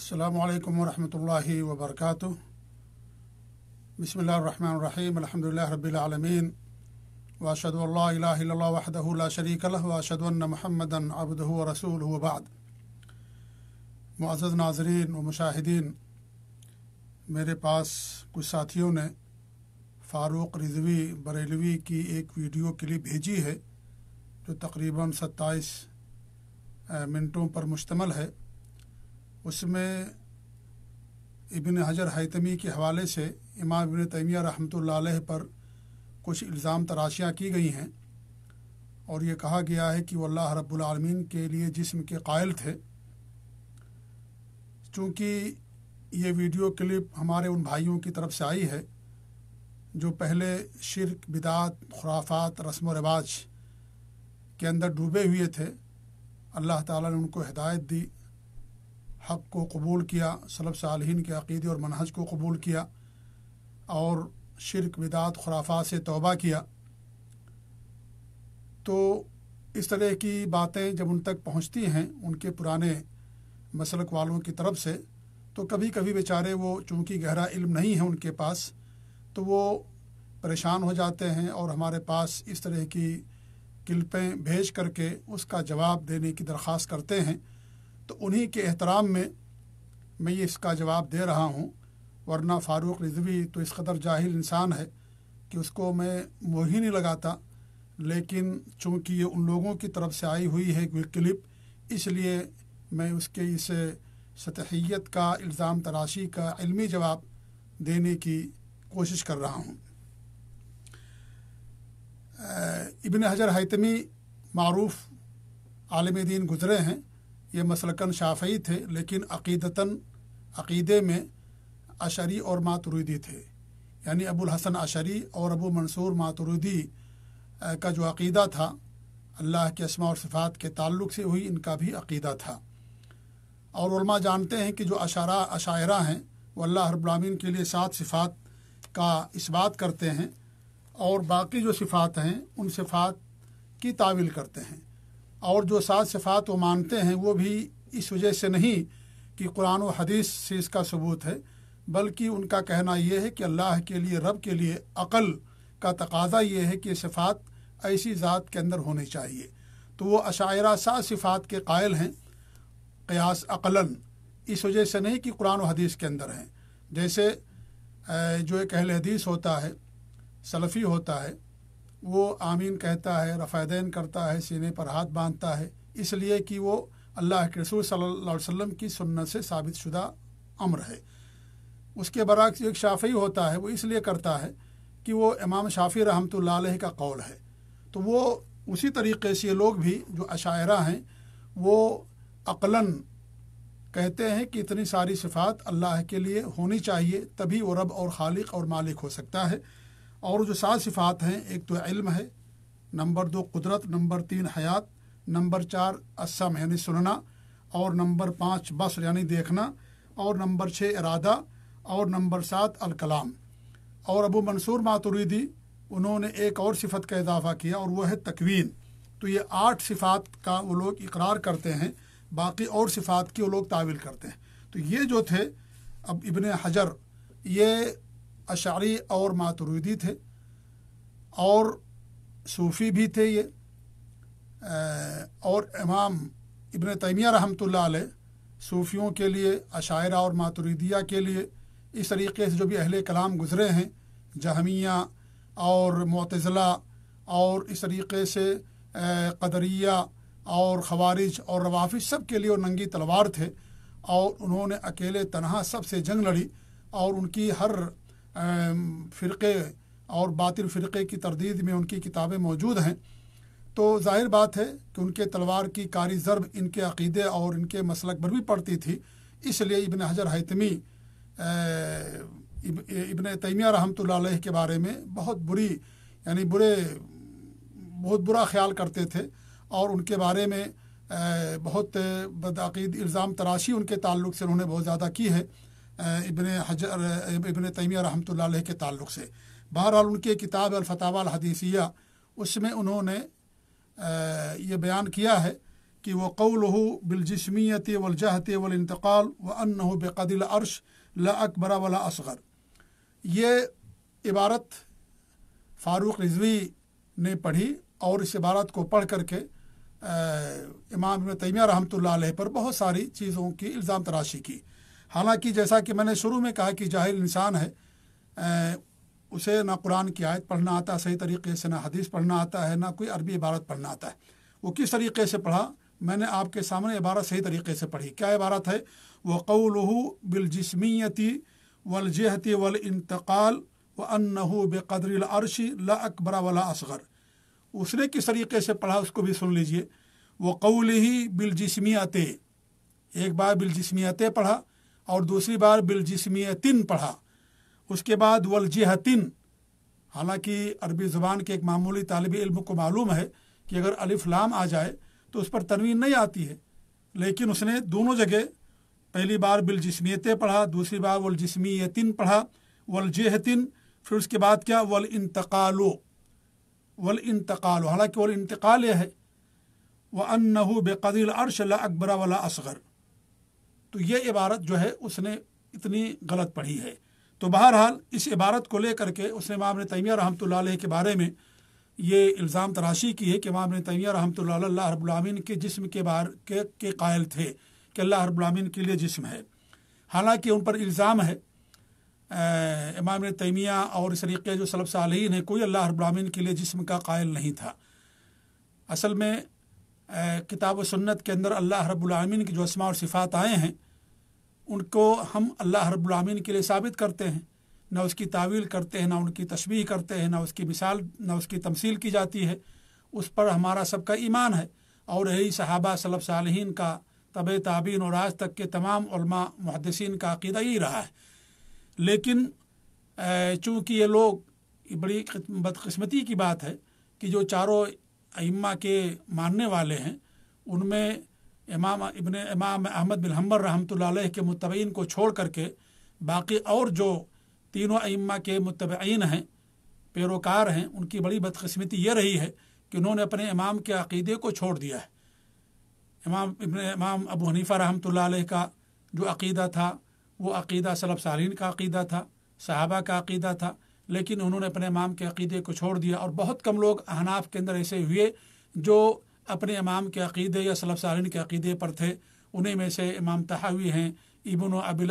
अल्लाम वरहमल वबरक बसमीम अलहमदिल्ला रबीआलमीन वाशद वहदल शरीक वाशदन महमदन अबद रसूल वबाद मुआज़ नाजरीन व मुशाहिदीन मेरे पास कुछ साथियों ने फ़ारूक रिजवी बरेलवी की एक वीडियो क्लिप भेजी है जो तकरीबन सत्ताईस मिनटों पर मुश्तमल है उसमें इबन हजर हैतमी के हवाले से इमाम इबन तैमिया रहमत पर कुछ इल्ज़ाम तराशियाँ की गई हैं और ये कहा गया है कि अल्लाह रब्लमीन के लिए जिसम के कायल थे चूँकि ये वीडियो क्लिप हमारे उन भाइयों की तरफ से आई है जो पहले शिरक बिदात खुराफात रस्म रवाज के अंदर डूबे हुए थे अल्लाह ताला ने उनको हिदायत दी हक को कबूल किया सलब सालहीन के अक़ीदे और मनहज को कबूल किया और शिरक विदात खुराफा से तोबा किया तो इस तरह की बातें जब उन तक पहुंचती हैं उनके पुराने मसलक वालों की तरफ से तो कभी कभी बेचारे वो चूँकि गहरा इल्म नहीं है उनके पास तो वो परेशान हो जाते हैं और हमारे पास इस तरह की क्लिपें भेज करके उसका जवाब देने की दरख्वास्त करते हैं तो उन्हीं के एहतराम में मैं ये इसका जवाब दे रहा हूँ वरना फ़ारूक रिजवी तो इस कदर जाहिल इंसान है कि उसको मैं मुँह ही नहीं लगाता लेकिन चूँकि ये उन लोगों की तरफ से आई हुई है क्लिप इसलिए मैं उसके इस सतहियत का इल्ज़ाम तराशी का इलमी जवाब देने की कोशिश कर रहा हूँ इबन हजर हैतमी मरूफ आलम दीन गुज़रे हैं ये मसलकन शाफई थे लेकिन अकीदतन अकीदे में अशरी और मातरूदी थे यानी अबुल हसन अशरी और अबू मंसूर मातरूदी का जो अकीदा था अल्लाह के असमा और सिफ़ात के ताल्लुक से हुई इनका भी अकीदा था और जानते हैं कि जो अशारा अशायरा हैं वो अल्लाह रब्लामीन के लिए सात सिफ़ात का इस बात करते हैं और बाकी जो सिफ़ात हैं उन सिफ़ात की तावील करते हैं और जो सात सफ़ात वो मानते हैं वो भी इस वजह से नहीं कि कुरान और हदीस से इसका सबूत है बल्कि उनका कहना यह है कि अल्लाह के लिए रब के लिए अक़ल का तकाजा ये है कि सिफात ऐसी ज़ात के अंदर होनी चाहिए तो वो अशायरा सा सिफात के कायल हैं क़यास अकलन इस वजह से नहीं कि कुरान और हदीस के अंदर हैं जैसे जो एक अहल हदीस होता है सलफ़ी होता है वो आमीन कहता है रफादैन करता है सीने पर हाथ बांधता है इसलिए कि वो अल्लाह के रसूल सल्लल्लाहु अलैहि वसल्लम की सुन्नत से साबित शुदा अम्र है उसके बरक्स एक शाफ़ी होता है वो इसलिए करता है कि वो इमाम शाफ़ी रहमत का कौल है तो वो उसी तरीके से लोग भी जो अशायरा हैं वो अकलन कहते हैं कि इतनी सारी सिफात अल्लाह के लिए होनी चाहिए तभी वो रब और खालिक और मालिक हो सकता है और जो सात सिफ़ात हैं एक तो इल्म है नंबर दो कुदरत नंबर तीन हयात नंबर चार असम यानी सुनना और नंबर पाँच बस यानी देखना और नंबर छः इरादा और नंबर सात अलकलाम और अबू मंसूर मातुरीदी उन्होंने एक और सिफत का इजाफ़ा किया और वह है तकवीन तो ये आठ सिफात का वो लोग इकरार करते हैं बाकी और सिफात की वो लोग तावील करते हैं तो ये जो थे अब इबन हजर ये अशारी और मातरूदी थे और सूफ़ी भी थे ये और इमाम इबन तैमिया रहमतुल्लाह अलैह सूफ़ियों के लिए अशायरा और मातुरीदिया के लिए इस तरीके से जो भी अहल कलाम गुज़रे हैं जहमिया और मतज़ला और इस तरीके से कदरिया और खवारिज और रवाफिज सब के लिए वो नंगी तलवार थे और उन्होंने अकेले तनहा सब से जंग लड़ी और उनकी हर फ़िरक़े और बातिल फ़िरक़े की तरदीद में उनकी किताबें मौजूद हैं तो जाहिर बात है कि उनके तलवार की कारी ज़रब इनके अकीदे और इनके मसलक पर भी पड़ती थी इसलिए इबन हजर हैतमी इबन तैमिया रहमत के बारे में बहुत बुरी यानी बुरे बहुत बुरा ख्याल करते थे और उनके बारे में बहुत बदअकीद इल्ज़ाम तराशी उनके ताल्लुक से उन्होंने बहुत ज़्यादा की है इबन हजर इबन तैमिया रहमत के ताल्लुक से बहरहाल उनकी किताब अलफतावा हदीसिया उसमें उन्होंने ये बयान किया है कि वह कौल हो बिलजस्मियत वजहत वलंतकाल व अन हो बेकदिल अरश ला अकबर वला असगर ये इबारत फ़ारूक रिजवी ने पढ़ी और इस इबारत को पढ़ करके आ, इमाम तैमिया रहमत पर बहुत सारी चीज़ों की इल्ज़ाम तराशी की हालांकि जैसा कि मैंने शुरू में कहा कि जाहिल इंसान है ए, उसे ना कुरान की आयत पढ़ना आता है सही तरीके से ना हदीस पढ़ना आता है ना कोई अरबी इबारत पढ़ना आता है वो किस तरीके से पढ़ा मैंने आपके सामने इबारत सही तरीके से पढ़ी क्या इबारत है वह कौलहू बिलजस्मीयती वलजहती वल इंतकाल व अनहु बक़दर अरश ला अकबर वला असगर उसने किस तरीके से पढ़ा उसको भी सुन लीजिए वह कौल ही बिलजस्मियात एक बार बिलजस्मियात पढ़ा और दूसरी बार बिलजिसमियतिन पढ़ा उसके बाद वलजिहतिन हालांकि अरबी ज़ुबान के एक मामूली तालब इल्म को मालूम है कि अगर अलिफ लाम आ जाए तो उस पर तनवीन नहीं आती है लेकिन उसने दोनों जगह पहली बार बिलजिसमियत पढ़ा दूसरी बार वलजिसमियतिन पढ़ा वलजहतिन फिर उसके बाद क्या वल इंतकालो वल इंतकालो हालांकि वल इंतकाल है व अनहू बेकदिल अरश ला अकबरा वाला असगर तो ये इबारत जो है उसने इतनी गलत पढ़ी है तो बहरहाल इस इबारत को लेकर के उसने इमाम तैमिया रहमत के बारे में ये इल्ज़ाम तराशी की है कि इमाम तैमिया रहमत अल्लाह के जिसम के बार के के कायल थे कि अल्लाह रबालमीन के लिए जिसम है हालांकि उन पर इल्ज़ाम है इमाम तैमिया और इस तरीक़े जो सलब सालहीन है कोई अल्लाह रबालमीन के लिए जिसम का कायल नहीं था असल में किताब सुन्नत के अंदर अल्लाह रब्लमिन के जो असमा और सिफ़ात आए हैं उनको हम अल्लाह रब्लमिन के लिए साबित करते हैं ना उसकी तावील करते हैं ना उनकी तशबी करते हैं ना उसकी मिसाल ना उसकी तमसील की जाती है उस पर हमारा सबका ईमान है और यही सहाबा सलब सालहीन का तब ताबीन और आज तक के तमाम मुहदसिन का अकीदा ही रहा है लेकिन चूँकि ये लोग बड़ी बदकस्मती की बात है कि जो चारों अम्मा के मानने वाले हैं उनमें इमाम इबन इमाम अहमद बिन हम्बर रहमत के मुतबीन को छोड़ करके बाकी और जो तीनों अम्मा के मुतबीन हैं पैरोकार हैं उनकी बड़ी बदकस्मती ये रही है कि उन्होंने अपने इमाम के अकीदे को छोड़ दिया है इमाम इबन इमाम अबू हनीफ़ा रहमत का जो अकीदा था वो अकीदा सलब सालीन का अकीदा था साहबा का अकीदा था लेकिन उन्होंने अपने इमाम के अकीदे को छोड़ दिया और बहुत कम लोग अहनाफ के अंदर ऐसे हुए जो अपने इमाम के अकीदे या सलफ सालिन के अकीदे पर थे उन्हीं में से इमाम तहावी हैं इबन अबिल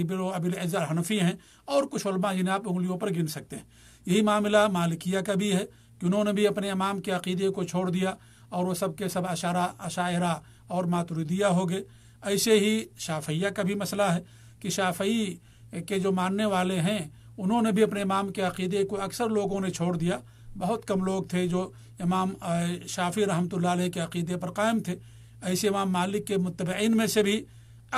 इबन अबिल अजर हनफी हैं और कुछ उलमा जिन्हें आप उंगलियों पर गिन सकते हैं यही मामला मालिकिया का भी है कि उन्होंने भी अपने इमाम के अकीदे को छोड़ दिया और वह सब के सब अशारा अशायरा और मातुरदिया हो गए ऐसे ही शाफिया का भी मसला है कि शाफई के जो मानने वाले हैं उन्होंने भी अपने इमाम के अकीदे को अक्सर लोगों ने छोड़ दिया बहुत कम लोग थे जो इमाम शाफी रहमत के अकीदे पर कायम थे ऐसे इमाम मालिक के मुतबिन में से भी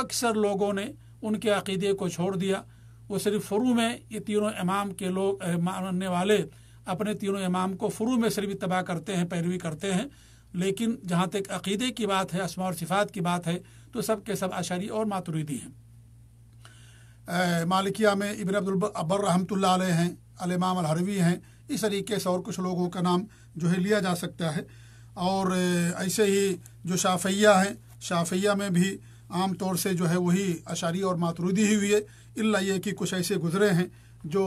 अक्सर लोगों ने उनके अकीदे को छोड़ दिया वो सिर्फ फ्रू में ये तीनों इमाम के लोग मानने वाले अपने तीनों इमाम को फ्रू में सिर्फ तबाह करते हैं पैरवी करते हैं लेकिन जहाँ तक अकीदे की बात है असमा और सिफात की बात है तो सब के सब अशारी और मातुरीदी हैं मालिकिया में इबन अब्बर रहमतुल्ला हैं अलमाम अलहरवी हैं इस तरीके से और कुछ लोगों का नाम जो है लिया जा सकता है और ऐसे ही जो शाफिया हैं शाफिया में भी आम तौर से जो है वही अशारी और मातरूदी ही है इला ये कि कुछ ऐसे गुजरे हैं जो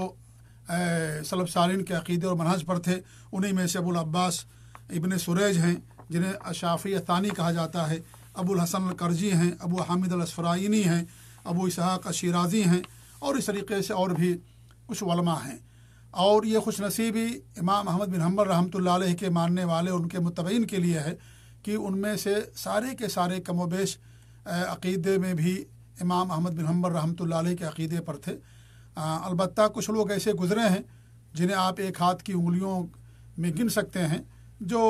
सलब सालिन के अकीदे और मनहज पर थे उन्हीं में से अबुल अब्बास इबन सुरेज हैं जिन्हें अशाफिया तानी कहा जाता है अबुल हसन करजी हैं अबू हामिद अलसफ़राइनी हैं अबू इसहाक शिराजी हैं और इस तरीके से और भी कुछ वलमा हैं और ये खुश नसीबी इमाम अहमद बिन हमर रहमत के मानने वाले उनके मुतबिन के लिए है कि उनमें से सारे के सारे कमोबेश अकीदे में भी इमाम अहमद बिन हमर रहमत के अकीदे पर थे अलबत् कुछ लोग ऐसे गुजरे हैं जिन्हें आप एक हाथ की उंगलियों में गिन सकते हैं जो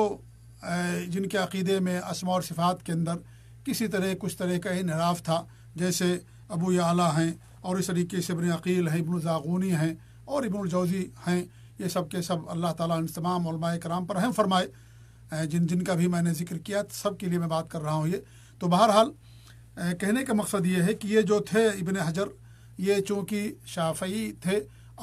जिनके अकीदे में असमा और सिफात के अंदर किसी तरह कुछ तरह का इनहराफ था जैसे अबू आला हैं और इस तरीके से इबन अकील हैं इबन जागूनी हैं और इबन जौजी हैं ये सब के सब अल्लाह ताला इन तमाम कराम पर हम फरमाए जिन जिनका भी मैंने जिक्र किया सब के लिए मैं बात कर रहा हूँ ये तो बहरहाल कहने का मकसद ये है कि ये जो थे इबन हजर ये चूँकि शाफ़ी थे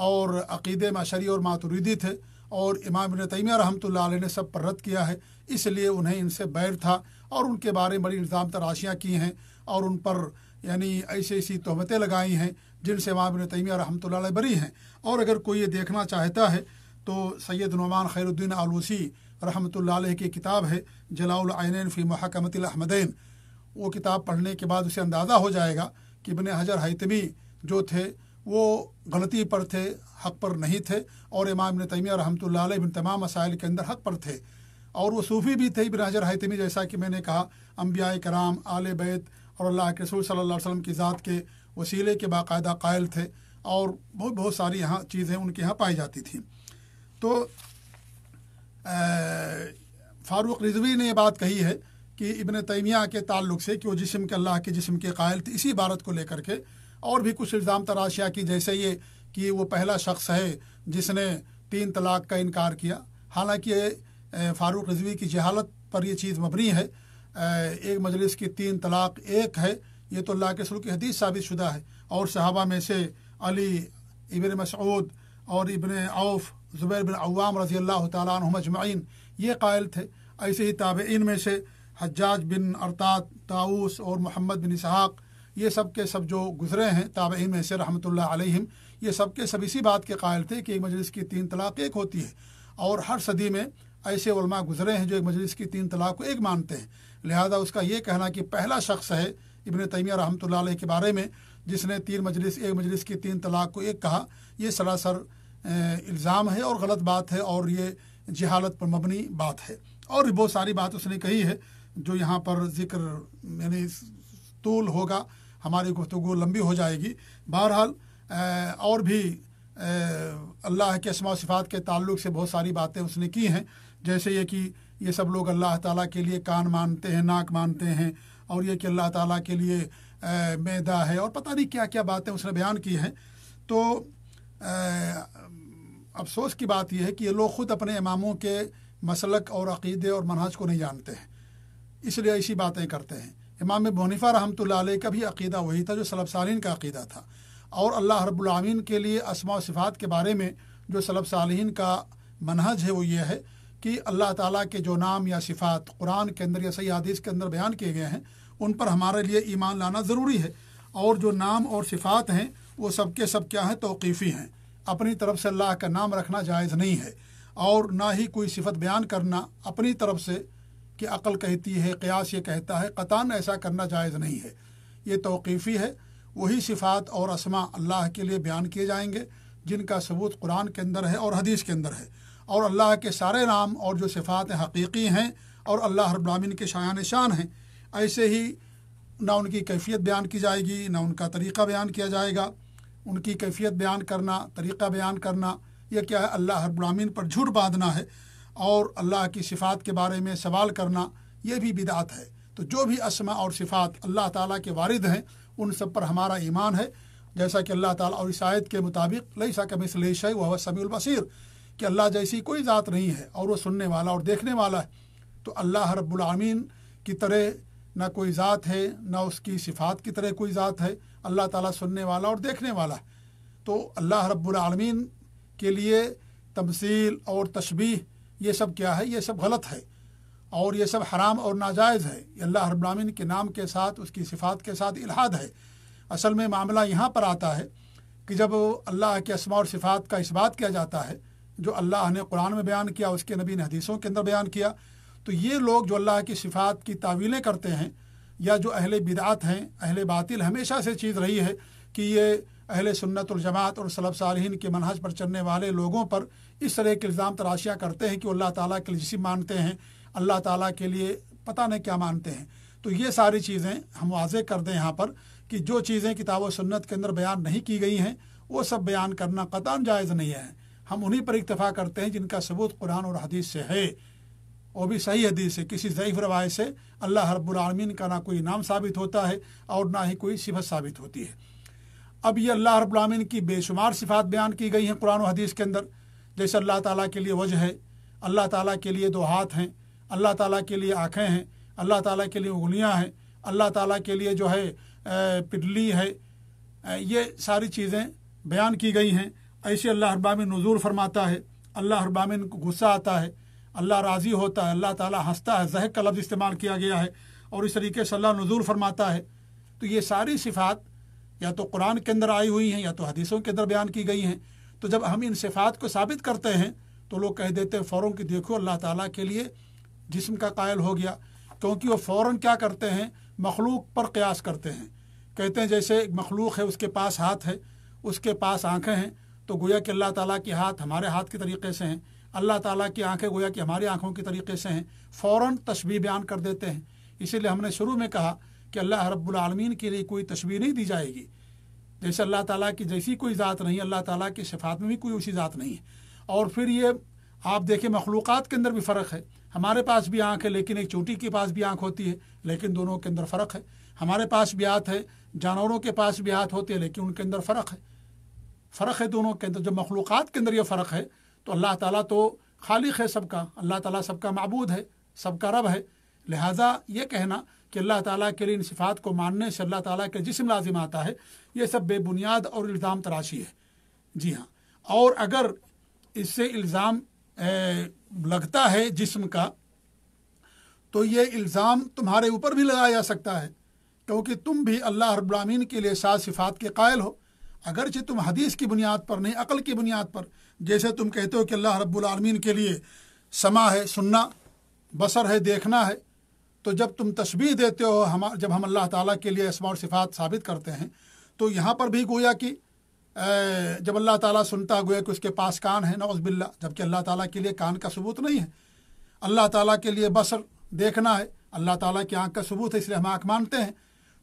और अकीद मशरी और मातुरीदी थे और इमाम इबन तैमिया रहमत ने सब पर रद्द किया है इसलिए उन्हें इनसे बैर था और उनके बारे में बड़ी इल्ज़ाम तराशियाँ की हैं और उन पर यानी ऐसी ऐसी तोहबतें लगाई हैं जिनसे वहाँ इबन तैमिया रहमत बरी हैं और अगर कोई ये देखना चाहता है तो सैयद नुमान खैरुद्दीन आलूसी रहमत की किताब है जलाउलआन फ़ी अहमदैन वो किताब पढ़ने के बाद उसे अंदाज़ा हो जाएगा कि इबन हजर हैतमी जो थे वो गलती पर थे हक पर नहीं थे और इमाम इबन तैमिया रहमत इन तमाम मसाइल के अंदर हक पर थे और वो सूफ़ी भी थे इबन हजर हैतमी जैसा कि मैंने कहा अम्बिया कराम आल बैत और अल्लाह के रसूल सल्लल्लाहु अलैहि की ज़ात के वसीले के बाकायदा कायल थे और बहुत बहुत सारी यहाँ चीज़ें उनके यहाँ पाई जाती थी तो फारूक रिजवी ने यह बात कही है कि इबन तयमिया के तल्ल से कि वो जिसम के अल्लाह के जिसम के कायल थे इसी इबारत को लेकर के और भी कुछ इल्ज़ाम तराशिया की जैसे ये कि वो पहला शख्स है जिसने तीन तलाक का इनकार किया हालांकि फारूक रजवी की जहालत पर यह चीज़ मबनी है एक मजलिस की तीन तलाक एक है ये तो अल्लाह के सुल की हदीस साबित शुदा है और सहाबा में से अली इबन मसूद और इबन औफ ज़ुबैर बिन अवाम रजी अल्लाह तजमैन ये कायल थे ऐसे ही ताबेन में से हजाज बिन अरतात ताउस और मोहम्मद बिन इसहाक़ ये सब के सब जो गुजरे हैं ताबेन में से रहमत आलिम ये सब के सब इसी बात के कायल थे कि एक मजलिस की तीन तलाक एक होती है और हर सदी में ऐसे उलमा गुजरे हैं जो एक मजलिस की तीन तलाक को एक मानते हैं लिहाजा उसका ये कहना कि पहला शख्स है इबन तैमिया रहमत के बारे में जिसने तीन मजलिस एक मजलिस की तीन तलाक को एक कहा यह सरासर इल्ज़ाम है और गलत बात है और ये जहालत पर मबनी बात है और भी बहुत सारी बात उसने कही है जो यहाँ पर जिक्र यानी तूल होगा हमारी गुफ्तु लंबी हो जाएगी बहरहाल और भी अल्लाह के असमा सिफ़ात के ताल्लुक से बहुत सारी बातें उसने की हैं जैसे ये कि ये सब लोग अल्लाह ताला के लिए कान मानते हैं नाक मानते हैं और ये कि अल्लाह ताला के लिए आ, मैदा है और पता नहीं क्या क्या बातें उसने बयान की हैं तो आ, अफसोस की बात यह है कि ये लोग ख़ुद अपने इमामों के मसलक और अक़ीदे और मनहज को नहीं जानते हैं इसलिए ऐसी बातें करते हैं इमाम बनीफ़ा रहमत का भी अक़ीदा वही था जो सलब सालीन का अक़ीदा था और अल्लाह रब्लामीन के लिए असमा सिफ़ात के बारे में जो सलब सालीन का मनहज है वो ये है कि अल्लाह ताला के जो नाम या सिफ़ात कुरान के अंदर या सही हदीस के अंदर बयान किए गए हैं उन पर हमारे लिए ईमान लाना ज़रूरी है और जो नाम और सिफ़ात हैं वो सब के सब क्या हैं तोीफ़ी हैं अपनी तरफ से अल्लाह का नाम रखना जायज़ नहीं है और ना ही कोई सिफत बयान करना अपनी तरफ से कि अक़ल कहती है क्यास ये कहता है कतान ऐसा करना जायज़ नहीं है ये तोीफ़ी है वही सिफ़ात और असमा अल्लाह के लिए बयान किए जाएंगे जिनका सबूत कुरान के अंदर है और हदीस के अंदर है और अल्लाह के सारे नाम और जो सिफ़ात हकीकी हैं और अल्लाह रब्लामिन के शायान शान हैं ऐसे ही ना उनकी कैफियत बयान की जाएगी ना उनका तरीक़ा बयान किया जाएगा उनकी कैफियत बयान करना तरीक़ा बयान करना यह क्या है अल्लाह हर रब्लामिन पर झूठ बांधना है और अल्लाह की सिफ़ात के बारे में सवाल करना यह भी बिदात है तो जो भी असमा और सिफ़ात अल्लाह ताली के वारद हैं उन सब पर हमारा ईमान है जैसा कि अल्लाह ताला और इस के मुताबिक लई सा कमिस लेश है वह समीबसर कि अल्लाह जैसी कोई ज़ात नहीं है और वो सुनने वाला और देखने वाला है तो अल्लाह रब्बुलमीन की तरह ना कोई ज़ात है ना उसकी सिफात की तरह कोई ज़ात है अल्लाह ताला सुनने वाला और देखने वाला है तो अल्लाह रब्बुलमीन के लिए तमसील और तशबी ये सब क्या है ये सब गलत है और ये सब हराम और नाजायज़ है अल्लाह रब्लामिन के नाम के साथ उसकी सिफात के साथ इलाहाद है असल में मामला यहाँ पर आता है कि जब अल्लाह के असमा और सिफात का इस बात किया जाता है जो अल्लाह ने कुरान में बयान किया उसके नबी ने हदीसों के अंदर बयान किया तो ये लोग जो अल्लाह की सिफात की तावीलें करते हैं या जो अहल बिदात हैं अहल बातिल हमेशा से चीज़ रही है कि ये अहल सुन्नतजमात और सलब सालहन के मनहज पर चलने वाले लोगों पर इस तरह के इल्ज़ाम तराशियाँ करते हैं कि अल्लाह ताला के जिसम मानते हैं अल्लाह ताला के लिए पता नहीं क्या मानते हैं तो ये सारी चीज़ें हम वाजे कर दें यहाँ पर कि जो चीज़ें किताब सुन्नत के अंदर बयान नहीं की गई हैं वो सब बयान करना कतान जायज़ नहीं है हम उन्हीं पर इतफ़ा करते हैं जिनका सबूत कुरान और हदीस से है वो भी सही हदीस है किसी ज़यीफ़ रवायत से अल्लाह हरबुलामीन का ना कोई नाम साबित होता है और ना ही कोई सिफत साबित होती है अब ये अल्लाह हरबुलामीन की बेशुमार सिफात बयान की गई हैं कुरान और हदीस के अंदर जैसे अल्लाह ताला के लिए वजह है अल्लाह ताला के लिए दो हाथ हैं अल्लाह ताला के लिए आँखें हैं अल्लाह ताला के लिए उंगलियाँ हैं अल्लाह ताला के लिए जो है पिडली है ये सारी चीज़ें बयान की गई हैं ऐसे अल्लाह अरबामिन नज़ूर फरमाता है अल्लाह अरबामिन को गुस्सा आता है अल्लाह राज़ी होता है अल्लाह ताला हंसता है जहक का लफ्ज़ इस्तेमाल किया गया है और इस तरीके से अल्लाह नज़ूर फरमाता है तो ये सारी सिफ़ात या तो कुरान के अंदर आई हुई हैं या तो हदीसों के अंदर बयान की गई हैं तो जब हम इन सिफ़ात को साबित करते हैं तो लोग कह देते हैं फ़ौर कि देखो अल्लाह ताली के लिए जिसम का कायल हो गया क्योंकि वह फ़ौर क्या करते हैं मखलूक पर क़यास करते हैं कहते हैं जैसे एक मखलूक है उसके पास हाथ है उसके पास आँखें हैं तो गोया कि अल्लाह ताला के हाथ हमारे हाथ के तरीके से हैं अल्लाह ताला की आंखें गोया कि हमारी आंखों के तरीके से हैं फ़ौर तशबी बयान कर देते हैं इसीलिए हमने शुरू में कहा कि अल्लाह रब्लमीन के लिए कोई तस्वीर नहीं दी जाएगी जैसे अल्लाह ताला की जैसी कोई ज़ात नहीं अल्लाह ताला की सिफात में भी कोई उसी ज़ात नहीं है और फिर ये आप देखें मखलूक़ के अंदर भी फ़र्क है हमारे पास भी आँख है लेकिन एक चोटी के पास भी आँख होती है लेकिन दोनों के अंदर फ़र्क है हमारे पास भी हाथ है जानवरों के पास भी हाथ होते हैं लेकिन उनके अंदर फ़र्क है फ़र्क है दोनों के अंदर जब मखलूक़ के अंदर यह फ़र्क है तो अल्लाह ताली तो खालिक है सबका अल्लाह ताला सबका मबूद है सबका रब है लिहाजा ये कहना कि अल्लाह ताली के लिए इन सिफ़ात को मानने से अल्लाह ताली के जिसम लाजिम आता है ये सब बेबुनियाद और इल्ज़ाम तराशी है जी हाँ और अगर इससे इल्ज़ाम लगता है जिसम का तो ये इल्ज़ाम तुम्हारे ऊपर भी लगाया जा सकता है क्योंकि तुम भी अल्लाह हरब्रामीन के लिए सात सिफ़ात के कायल हो अगरचे तुम हदीस की बुनियाद पर नहीं अकल की बुनियाद पर जैसे तुम कहते हो कि अल्लाह रब्बुलमीन के लिए समा है सुनना बसर है देखना है तो जब तुम तस्वीर देते हो हम जब हम अल्लाह ताला के लिए इसमा और सिफात साबित करते हैं तो यहाँ पर भी गोया कि जब अल्लाह ताला सुनता गोया कि उसके पास कान है नौज़बिल्ला जबकि अल्लाह ताला के लिए कान का सबूत नहीं है अल्लाह ताला के लिए बसर देखना है अल्लाह ताला की आँख का सबूत है इसलिए हम आँख मानते हैं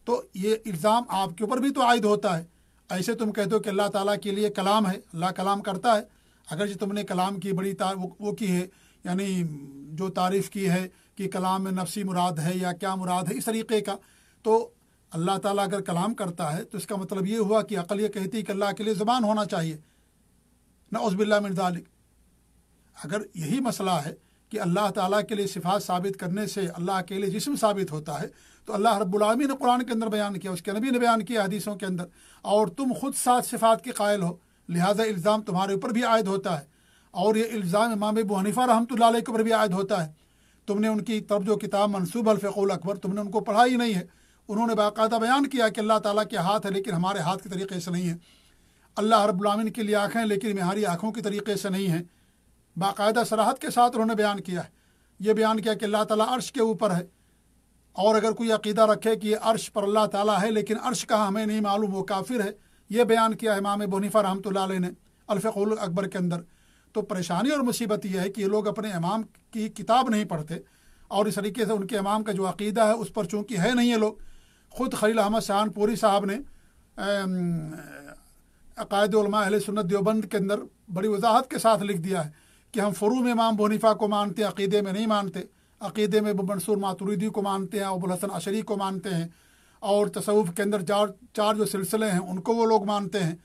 तो ये इल्ज़ाम आपके ऊपर भी तो आयद होता है ऐसे तुम कह दो कि अल्लाह ताला के लिए कलाम है अल्लाह कलाम करता है अगर जो तुमने कलाम की बड़ी तार वो, वो की है यानी जो तारीफ़ की है कि कलाम में नफसी मुराद है या क्या मुराद है इस तरीक़े का तो अल्लाह ताला अगर कलाम करता है तो इसका मतलब ये हुआ कि अकल ये कहती कि अल्लाह के लिए ज़बान होना चाहिए ना उसबिल्ला मिर्जालिक अगर यही मसला है कि अल्लाह ताला के लिए सिफात साबित करने से अल्लाह के लिए जिसम साबित होता है तो अल्लाह रबुलामी ने कुरान के अंदर बयान किया उसके नबी ने बयान किया हदीसों के अंदर और तुम खुद सात सिफात के कायल हो लिहाजा इल्ज़ाम तुम्हारे ऊपर भी आयद होता है और ये इल्ज़ाम इमाम अबू हनीफ़ा रहमतुल्लाह के ऊपर भी आयद होता है तुमने उनकी तब जो किताब मनसूब अलफ़ुल अकबर तुमने उनको पढ़ा ही नहीं है उन्होंने बाकायदा बयान किया कि अल्लाह ताला के हाथ है लेकिन हमारे हाथ के तरीके से नहीं है अल्लाह रब्लामिन के लिए आँखें लेकिन हमारी आँखों के तरीके से नहीं है बाकायदा सराहत के साथ उन्होंने बयान किया है ये बयान किया कि अल्लाह ताला अर्श के ऊपर है और अगर कोई अकीदा रखे कि ये अर्श पर अल्लाह ताला है लेकिन अर्श का हमें नहीं मालूम वो काफिर है ये बयान किया है इमाम बनीफा रहमत ने अलफ़ुल अकबर के अंदर तो परेशानी और मुसीबत यह है कि ये लोग अपने इमाम की किताब नहीं पढ़ते और इस तरीके से उनके इमाम का जो अकीदा है उस पर चूँकि है नहीं ये लोग ख़ुद खलील अहमद सहानपुरी साहब ने अकायद अहल सुन्नत देवबंद के अंदर बड़ी वजाहत के साथ लिख दिया है कि हम फ़रूम इमाम बनीफा को मानते हैं अकीदे में नहीं मानते अकीदे में मंसूर मातुरीदी को मानते हैं अबुल हसन अशरी को मानते हैं और तसवुफ़ के अंदर चार चार जो सिलसिले हैं उनको वो लोग मानते हैं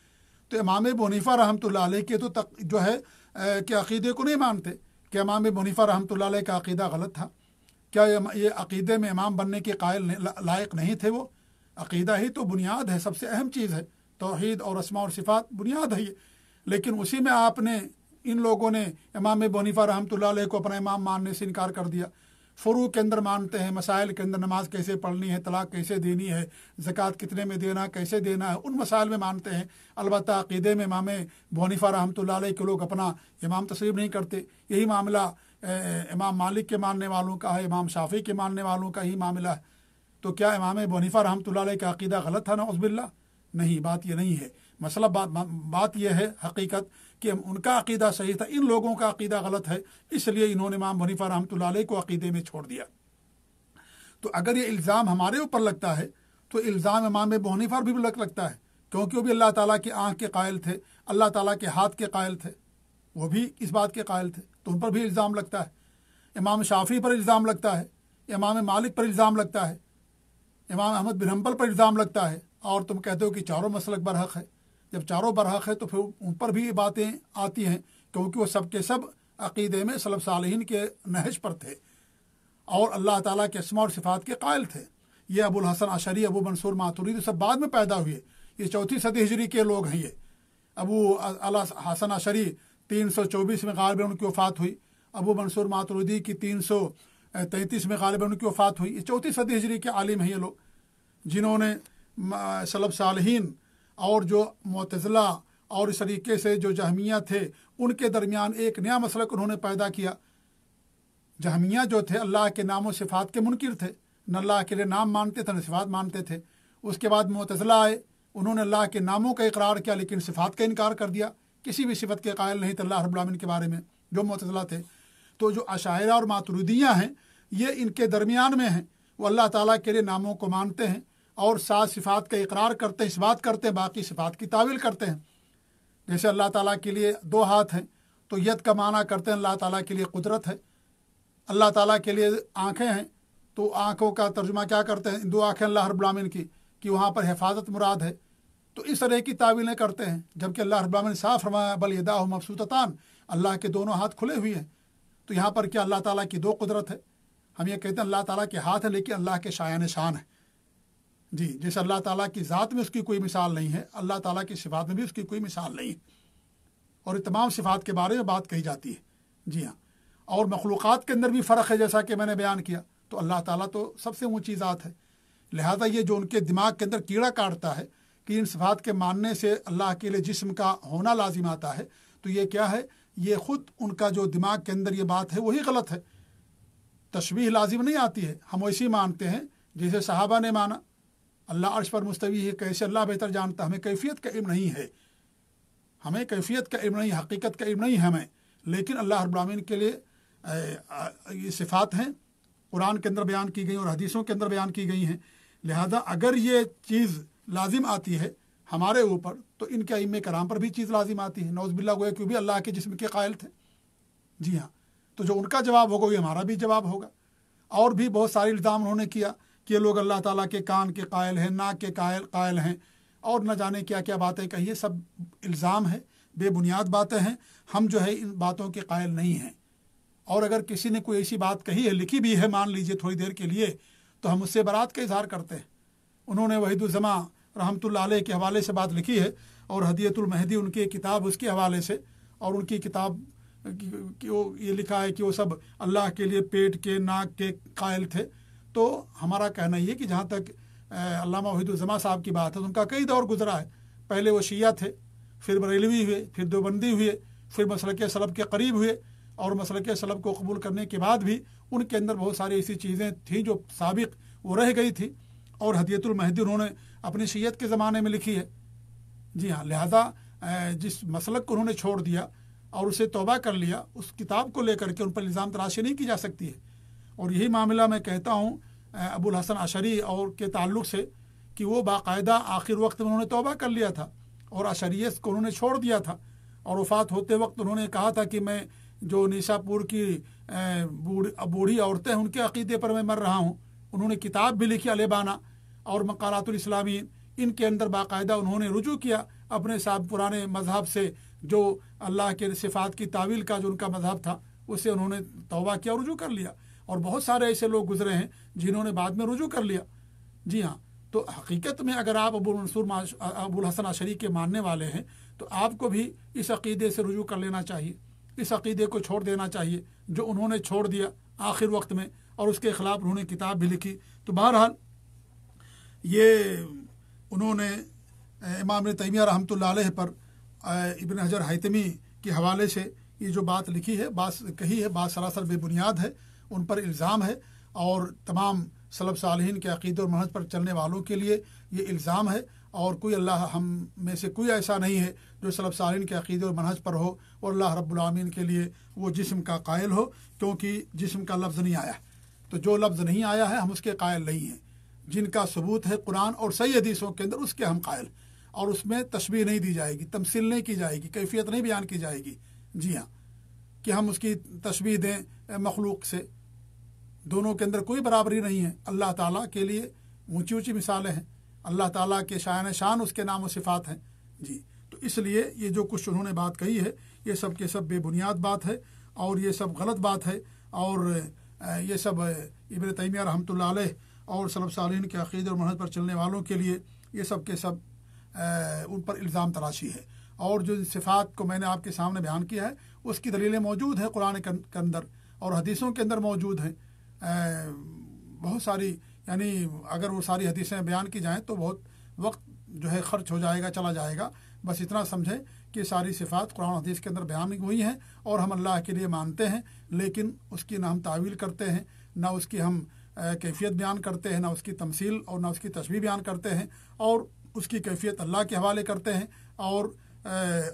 तो इमाम बनीफा रहमत के तो तक जो है कि अकीदे को नहीं मानते कि इमाम बनीफा रहमत का अकीदा गलत था क्या ये अकीदे में इमाम बनने के कायल लायक नहीं थे वो अकीदा ही तो बुनियाद है सबसे अहम चीज़ है तोहद और रस्मा और सिफात बुनियाद है ये लेकिन उसी में आपने इन लोगों ने इमाम बनीफा रहमत को अपना इमाम मानने से इनकार कर दिया फ़ुरू के अंदर मानते हैं मसाइल के अंदर नमाज कैसे पढ़नी है तलाक कैसे देनी है ज़क़़त कितने में देना कैसे देना है उन मसाइल में मानते हैं अलबत् अक़ीदे में इमाम बनीफा रहमत के लोग अपना इमाम तस्लीम नहीं करते यही मामला इमाम मालिक के मानने वालों का है इमाम शाफी के मानने वालों का ही मामला है तो क्या इमाम बनीफा रहमत का अक़ीदा गलत था ना उसबिल्ला नहीं बात यह नहीं है मसला बात बात यह है हकीकत कि उनका अकीदा सही था इन लोगों का अकीदा गलत है इसलिए इन्होंने इमाम हनीफा रहमत को अकीदे में छोड़ दिया तो अगर ये इल्ज़ाम हमारे ऊपर लगता है तो इल्ज़ाम इमाम बहनी पर भी लग लगता है क्योंकि वो भी अल्लाह ताला की आँख के कायल थे अल्लाह ताला के हाथ के कायल थे वो भी इस बात के कायल थे तो उन पर भी इल्ज़ाम लगता है इमाम शाफी पर इल्ज़ाम लगता है इमाम मालिक पर इल्ज़ाम लगता है इमाम अहमद बिन हम्बल पर इल्ज़ाम लगता है और तुम कहते हो कि चारों मसलक बरहक है जब चारों बरहक है तो फिर उन पर भी ये बातें आती हैं क्योंकि वो सब के सब अकीदे में सलब सालहीन के नहज पर थे और अल्लाह ताला के इसमा और सिफात के कायल थे ये अबुल हसन आशरी अबू मंसूर मातुरी सब बाद में पैदा हुए ये चौथी सदी हिजरी के लोग हैं ये अबू अला हसन आशरी तीन सौ चौबीस में गालब उनकी वफ़ात हुई अबू मंसूर मातुरुदी की तीन सौ तैंतीस में गालिब उनकी वफ़ात हुई ये चौथी सदी हिजरी के आलिम हैं ये लोग जिन्होंने सलब सालहीन और जो मतजला और इस तरीके से जो जहमिया थे उनके दरमियान एक नया मसलक उन्होंने पैदा किया जहमिया जो थे अल्लाह के नामों सिफात के मुनकर थे न अल्लाह के लिए नाम मानते थे न सिफात मानते थे उसके बाद मतजला आए उन्होंने अल्लाह के नामों का इकरार किया लेकिन सिफात का इनकार कर दिया किसी भी सिफत के कायल नहीं थे अल्लाह के बारे में जो मतजला थे तो जो अशायरा और मातरुदियाँ हैं ये इनके दरमियान में हैं वो अल्लाह ताली के लिए नामों को मानते हैं और सात सिफात का इकरार करते हैं इस बात करते हैं बाकी सिफात की तावील करते हैं जैसे अल्लाह ताला के लिए दो हाथ हैं तो यद का माना करते हैं अल्लाह ताला के लिए कुदरत है अल्लाह ताला के लिए आँखें हैं तो आँखों का तर्जुमा क्या करते हैं दो आँखें अल्लाह रब्लामिन की कि वहाँ पर हिफाजत मुराद है तो इस तरह की तावीलें करते हैं जबकि अल्लाह रब्लामिन साफ रमाया बल यदा मबसूततान अल्लाह के दोनों हाथ खुले हुए हैं तो यहाँ पर क्या अल्लाह ताली की दो कुदरत है हम ये कहते हैं अल्लाह ताली के हाथ है लेकिन अल्लाह के शायन शान हैं जी जैसे अल्लाह ताला की ज़ात में उसकी कोई मिसाल नहीं है अल्लाह ताला की सिफात में भी उसकी कोई मिसाल नहीं है और तमाम सिफात के बारे में बात कही जाती है जी हाँ और मखलूक़ के अंदर भी फ़र्क है जैसा कि मैंने बयान किया तो अल्लाह ताला तो सबसे ऊँची ज़ात है लिहाजा ये जो उनके दिमाग के अंदर कीड़ा काटता है कि इन सिफात के मानने से अल्लाह के लिए जिसम का होना लाजिम आता है तो ये क्या है ये ख़ुद उनका जो दिमाग के अंदर ये बात है वही गलत है तशवीह लाजिम नहीं आती है हम वैसी मानते हैं जैसे साहबा ने माना अल्लाह अर्श पर मुस्तवी है कैसे अल्लाह बेहतर जानता हमें कैफियत का इम नहीं है हमें कैफियत का इम नहीं हकीकत का इम नहीं है हमें लेकिन अल्लाह अब्राहन के लिए ये सिफ़ात हैं कुरान के अंदर बयान की गई और हदीसों के अंदर बयान की गई हैं लिहाजा अगर ये चीज़ लाजिम आती है हमारे ऊपर तो इनके इम कराम पर भी चीज़ लाजिम आती है नौजबिल्ला गोया क्यों भी अल्लाह के जिसम के कायल थे जी हाँ तो जो उनका जवाब होगा वही हमारा भी जवाब होगा और भी बहुत सारे इल्ज़ाम उन्होंने किया कि ये लोग अल्लाह ताला के कान के कायल हैं नाक के कायल कायल हैं और न जाने क्या क्या बातें कही है सब इल्ज़ाम है बेबुनियाद बातें हैं हम जो है इन बातों के कायल नहीं हैं और अगर किसी ने कोई ऐसी बात कही है लिखी भी है मान लीजिए थोड़ी देर के लिए तो हम उससे बरात का इजहार करते हैं उन्होंने वहीदुलजमा रहमतुल्लाह के हवाले से बात लिखी है और हदीयतुलमहदी उनकी किताब उसके हवाले से और उनकी किताब कि वो ये लिखा है कि वो सब अल्लाह के लिए पेट के नाक के कायल थे तो हमारा कहना ये कि जहाँ तक अलामा वहीदुलजमा साहब की बात है तो उनका कई दौर गुजरा है पहले वो शिया थे फिर बरेलवी हुए फिर देवबंदी हुए फिर मसल सलब के करीब हुए और मसल सलब को कबूल करने के बाद भी उनके अंदर बहुत सारी ऐसी चीज़ें थीं जो सबक वो रह गई थी और हदीतुलमहदी उन्होंने अपनी शैयत के ज़माने में लिखी है जी हाँ लिहाजा जिस मसलक को उन्होंने छोड़ दिया और उसे तोबा कर लिया उस किताब को लेकर के उन पर इल्ज़ाम तराशी नहीं की जा सकती है और यही मामला मैं कहता हूँ अबुल हसन अशरी और के ताल्लुक से कि वो बाकायदा आखिर वक्त में उन्होंने तोबा कर लिया था और अशरीत को उन्होंने छोड़ दिया था और वफात होते वक्त उन्होंने कहा था कि मैं जो निशापुर की बूढ़ी बूढ़ी औरतें उनके अकीदे पर मैं मर रहा हूँ उन्होंने किताब भी लिखी अलेबाना और मकालतलामी इनके अंदर बाकायदा उन्होंने रुजू किया अपने साहब पुराने मजहब से जो अल्लाह के सिफात की तावील का जो उनका मजहब था उसे उन्होंने तोबा किया और रुजू कर लिया और बहुत सारे ऐसे लोग गुजरे हैं जिन्होंने बाद में रुजू कर लिया जी हाँ तो हकीकत में अगर आप अबुल मंसूर अबुल हसन आशरी के मानने वाले हैं तो आपको भी इस अकीदे से रुजू कर लेना चाहिए इस अकीदे को छोड़ देना चाहिए जो उन्होंने छोड़ दिया आखिर वक्त में और उसके खिलाफ उन्होंने किताब भी लिखी तो बहरहाल ये उन्होंने इमाम तैमिया रहमत पर इबन हजर हैतमी के हवाले से ये जो बात लिखी है बात कही है बात सरासर बेबुनियाद है उन पर इल्ज़ाम है और तमाम सलब सालहीन के अक़ीदे और महज पर चलने वालों के लिए ये इल्ज़ाम है और कोई अल्लाह हम में से कोई ऐसा नहीं है जो सलब सालिन के अक़ीदे और मनहज पर हो और अल्लाह रब्लमीन के लिए वो जिसम का कायल हो क्योंकि जिसम का लफ्ज़ नहीं आया तो जो लफ्ज़ नहीं आया है हम उसके कायल नहीं हैं जिनका सबूत है कुरान और सही हदीसों के अंदर उसके हम कायल और उसमें तशबी नहीं दी जाएगी तमसील नहीं की जाएगी कैफियत नहीं बयान की जाएगी जी हाँ कि हम उसकी तशबी दें मखलूक से दोनों के अंदर कोई बराबरी नहीं है अल्लाह ताला के लिए ऊंची ऊंची मिसालें हैं अल्लाह ताला के शायन शान उसके नाम व सिफात हैं जी तो इसलिए ये जो कुछ उन्होंने बात कही है ये सब के सब बेबुनियाद बात है और ये सब गलत बात है और ये सब इबन तैमिया रहमत और सलम सालीन के अकीद और महत पर चलने वालों के लिए ये सब के सब उन पर इल्ज़ाम तराशी है और जो सिफात को मैंने आपके सामने बयान किया है उसकी दलीलें मौजूद हैं कुरान अं-, के अंदर और हदीसों के अंदर मौजूद हैं बहुत सारी यानी अगर वो सारी हदीसें बयान की जाएँ तो बहुत वक्त जो है खर्च हो जाएगा चला जाएगा बस इतना समझें कि सारी सिफात कुरान हदीस के अंदर बयान हुई हैं और हम अल्लाह के लिए मानते हैं लेकिन उसकी ना हम तावील करते हैं ना उसकी हम कैफियत बयान करते हैं ना उसकी तमसील और ना उसकी तस्वीर बयान करते हैं और उसकी कैफियत अल्लाह के हवाले करते हैं और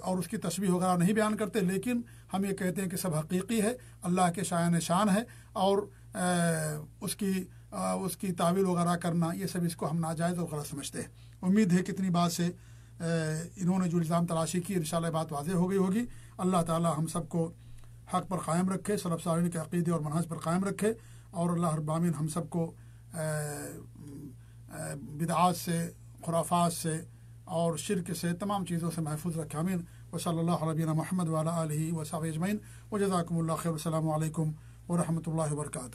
और उसकी तस्वीर वगैरह नहीं बयान करते लेकिन हम ये कहते हैं कि सब हकीकी है अल्लाह के शायन शान है और आ, उसकी आ, उसकी तावील वगैरह करना ये सब इसको हम नाजायज़ और गलत समझते हैं उम्मीद है कितनी बात से इन्होंने जो इल्ज़ाम तलाशी की इन बात वाजह हो गई होगी अल्लाह ताला हम सबको हक पर क़ायम रखे सलब सालिन के अकीदे और मनहज पर क़ायम रखे और अल्लाह रबामिन हम सबको बिदात से खुराफात से और शिरक से तमाम चीज़ों से महफूज रखे आमीन वसल नबीना महमद वाल वसाब अजमैन वजाकम्ल खैर अल्लाम वरहमल वर्का